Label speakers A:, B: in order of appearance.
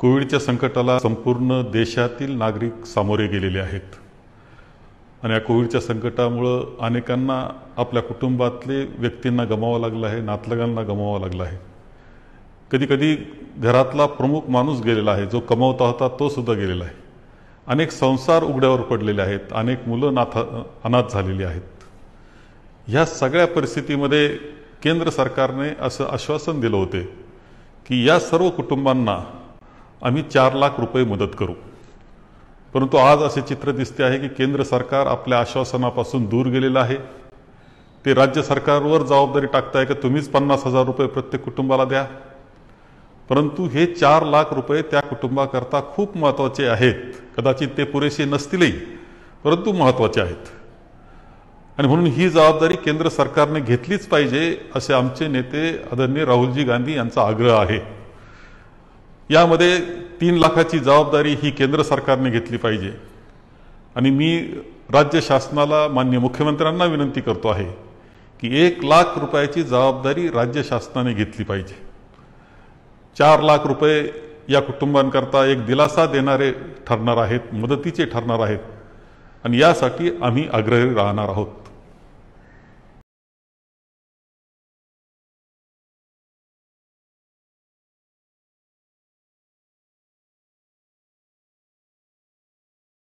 A: कोविडच्या संकटाला संपूर्ण देशातील नागरिक सामोरे गेलेले आहेत आणि या कोविडच्या संकटामुळं अनेकांना आपल्या कुटुंबातले व्यक्तींना गमावं लागलं आहे नातलगांना गमावा लागलं आहे कधी कधी घरातला प्रमुख माणूस गेलेला आहे जो कमावता होता तो सुद्धा गेलेला आहे अनेक संसार उघड्यावर पडलेले आहेत अनेक मुलं नाथा अनाथ झालेली आहेत ह्या सगळ्या परिस्थितीमध्ये केंद्र सरकारने असं आश्वासन दिलं होते की या सर्व कुटुंबांना आम्ही चार लाख रुपये मदद करूँ परंतु आज असे चित्र दिसते आहे की केंद्र सरकार अपने आश्वासनापासून दूर गेलेलं आहे ते राज्य सरकारवर जबाबदारी टाकताय की तुम्हीच पन्नास हजार रुपये प्रत्येक कुटुंबाला दया परंतु हे चार लाख रुपये त्या कुटुंबाकरता खूप महत्त्वाचे कदाचित ते पुरेसे नसतीलही परंतु महत्त्वाचे आहेत आणि म्हणून ही जबाबदारी केंद्र सरकारने घेतलीच पाहिजे असे आमचे नेते आदरणीय राहुलजी गांधी यांचा आग्रह आहे यामध्ये तीन लाखाची जबाबदारी ही केंद्र सरकारने घेतली पाहिजे आणि मी राज्य शासनाला मान्य मुख्यमंत्र्यांना विनंती करतो आहे की एक लाख रुपयाची जबाबदारी राज्य शासनाने घेतली पाहिजे चार लाख रुपये या कुटुंबांकरता एक दिलासा देणारे ठरणार आहेत मदतीचे ठरणार आहेत आणि यासाठी आम्ही आग्रही राहणार आहोत